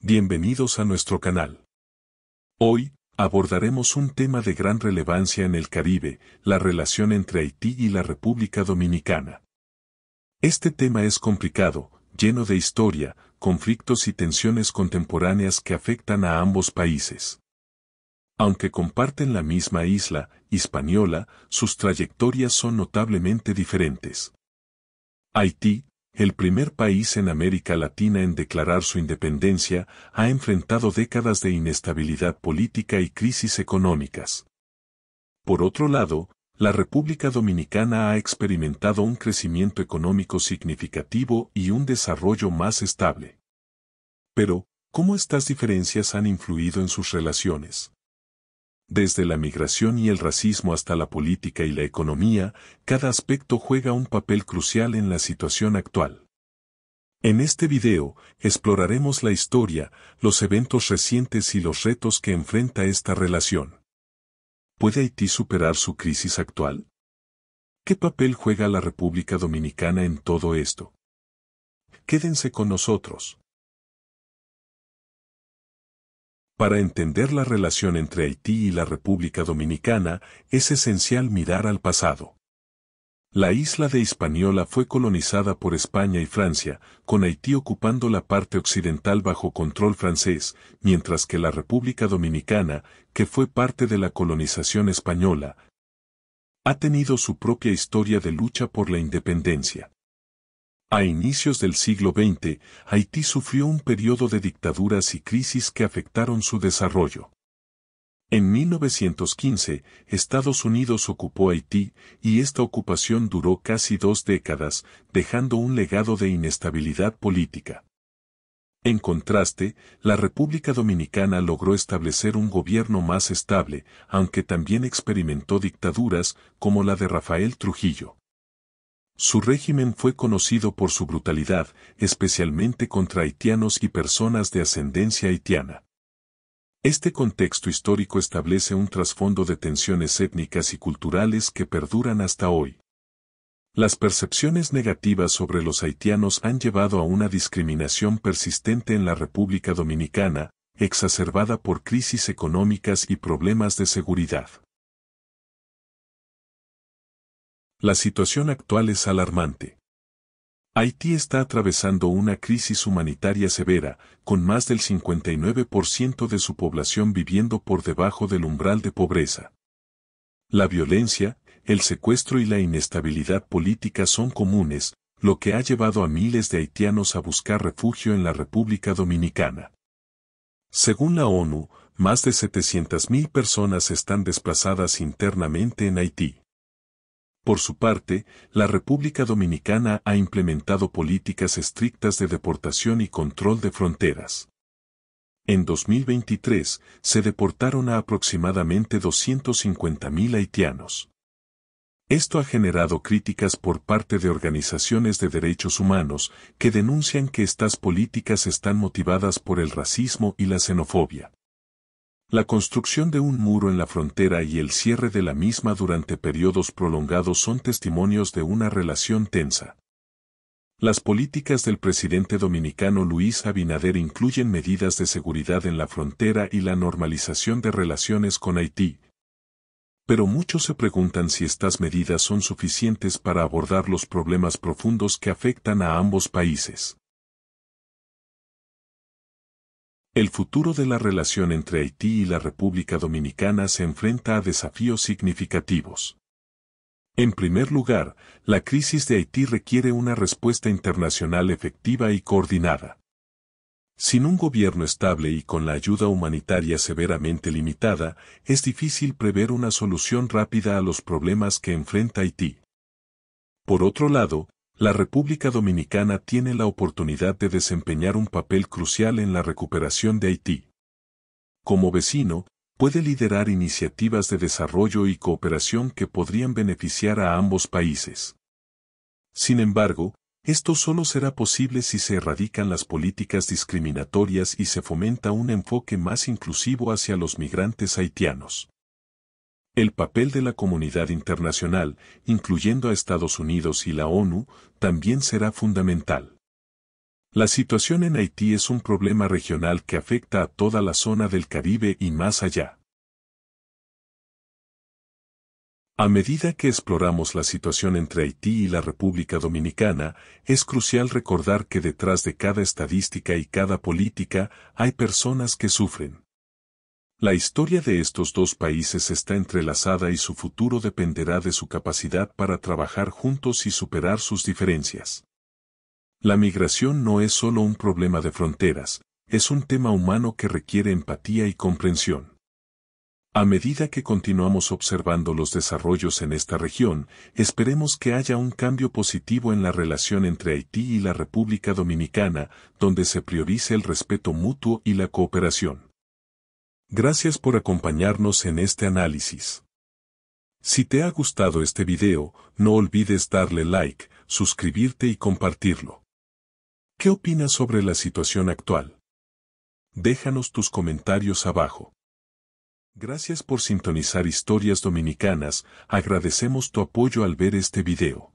Bienvenidos a nuestro canal. Hoy, abordaremos un tema de gran relevancia en el Caribe, la relación entre Haití y la República Dominicana. Este tema es complicado, lleno de historia, conflictos y tensiones contemporáneas que afectan a ambos países. Aunque comparten la misma isla, Hispaniola, sus trayectorias son notablemente diferentes. Haití, el primer país en América Latina en declarar su independencia, ha enfrentado décadas de inestabilidad política y crisis económicas. Por otro lado, la República Dominicana ha experimentado un crecimiento económico significativo y un desarrollo más estable. Pero, ¿cómo estas diferencias han influido en sus relaciones? Desde la migración y el racismo hasta la política y la economía, cada aspecto juega un papel crucial en la situación actual. En este video, exploraremos la historia, los eventos recientes y los retos que enfrenta esta relación. ¿Puede Haití superar su crisis actual? ¿Qué papel juega la República Dominicana en todo esto? Quédense con nosotros. Para entender la relación entre Haití y la República Dominicana, es esencial mirar al pasado. La isla de Hispaniola fue colonizada por España y Francia, con Haití ocupando la parte occidental bajo control francés, mientras que la República Dominicana, que fue parte de la colonización española, ha tenido su propia historia de lucha por la independencia. A inicios del siglo XX, Haití sufrió un periodo de dictaduras y crisis que afectaron su desarrollo. En 1915, Estados Unidos ocupó Haití y esta ocupación duró casi dos décadas, dejando un legado de inestabilidad política. En contraste, la República Dominicana logró establecer un gobierno más estable, aunque también experimentó dictaduras como la de Rafael Trujillo. Su régimen fue conocido por su brutalidad, especialmente contra haitianos y personas de ascendencia haitiana. Este contexto histórico establece un trasfondo de tensiones étnicas y culturales que perduran hasta hoy. Las percepciones negativas sobre los haitianos han llevado a una discriminación persistente en la República Dominicana, exacerbada por crisis económicas y problemas de seguridad. La situación actual es alarmante. Haití está atravesando una crisis humanitaria severa, con más del 59% de su población viviendo por debajo del umbral de pobreza. La violencia, el secuestro y la inestabilidad política son comunes, lo que ha llevado a miles de haitianos a buscar refugio en la República Dominicana. Según la ONU, más de 700.000 personas están desplazadas internamente en Haití. Por su parte, la República Dominicana ha implementado políticas estrictas de deportación y control de fronteras. En 2023, se deportaron a aproximadamente 250.000 haitianos. Esto ha generado críticas por parte de organizaciones de derechos humanos que denuncian que estas políticas están motivadas por el racismo y la xenofobia. La construcción de un muro en la frontera y el cierre de la misma durante periodos prolongados son testimonios de una relación tensa. Las políticas del presidente dominicano Luis Abinader incluyen medidas de seguridad en la frontera y la normalización de relaciones con Haití. Pero muchos se preguntan si estas medidas son suficientes para abordar los problemas profundos que afectan a ambos países. El futuro de la relación entre Haití y la República Dominicana se enfrenta a desafíos significativos. En primer lugar, la crisis de Haití requiere una respuesta internacional efectiva y coordinada. Sin un gobierno estable y con la ayuda humanitaria severamente limitada, es difícil prever una solución rápida a los problemas que enfrenta Haití. Por otro lado, la República Dominicana tiene la oportunidad de desempeñar un papel crucial en la recuperación de Haití. Como vecino, puede liderar iniciativas de desarrollo y cooperación que podrían beneficiar a ambos países. Sin embargo, esto solo será posible si se erradican las políticas discriminatorias y se fomenta un enfoque más inclusivo hacia los migrantes haitianos. El papel de la comunidad internacional, incluyendo a Estados Unidos y la ONU, también será fundamental. La situación en Haití es un problema regional que afecta a toda la zona del Caribe y más allá. A medida que exploramos la situación entre Haití y la República Dominicana, es crucial recordar que detrás de cada estadística y cada política hay personas que sufren. La historia de estos dos países está entrelazada y su futuro dependerá de su capacidad para trabajar juntos y superar sus diferencias. La migración no es solo un problema de fronteras, es un tema humano que requiere empatía y comprensión. A medida que continuamos observando los desarrollos en esta región, esperemos que haya un cambio positivo en la relación entre Haití y la República Dominicana, donde se priorice el respeto mutuo y la cooperación. Gracias por acompañarnos en este análisis. Si te ha gustado este video, no olvides darle like, suscribirte y compartirlo. ¿Qué opinas sobre la situación actual? Déjanos tus comentarios abajo. Gracias por sintonizar Historias Dominicanas, agradecemos tu apoyo al ver este video.